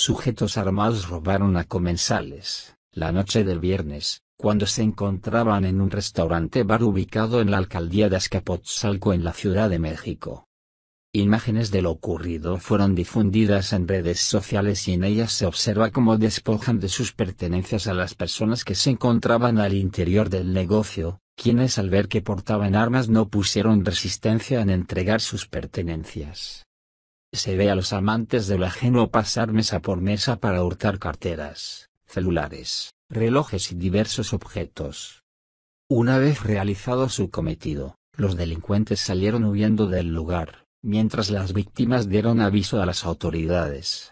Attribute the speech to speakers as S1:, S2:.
S1: sujetos armados robaron a comensales, la noche del viernes, cuando se encontraban en un restaurante bar ubicado en la alcaldía de Azcapotzalco en la Ciudad de México. Imágenes de lo ocurrido fueron difundidas en redes sociales y en ellas se observa cómo despojan de sus pertenencias a las personas que se encontraban al interior del negocio, quienes al ver que portaban armas no pusieron resistencia en entregar sus pertenencias. Se ve a los amantes del ajeno pasar mesa por mesa para hurtar carteras, celulares, relojes y diversos objetos. Una vez realizado su cometido, los delincuentes salieron huyendo del lugar, mientras las víctimas dieron aviso a las autoridades.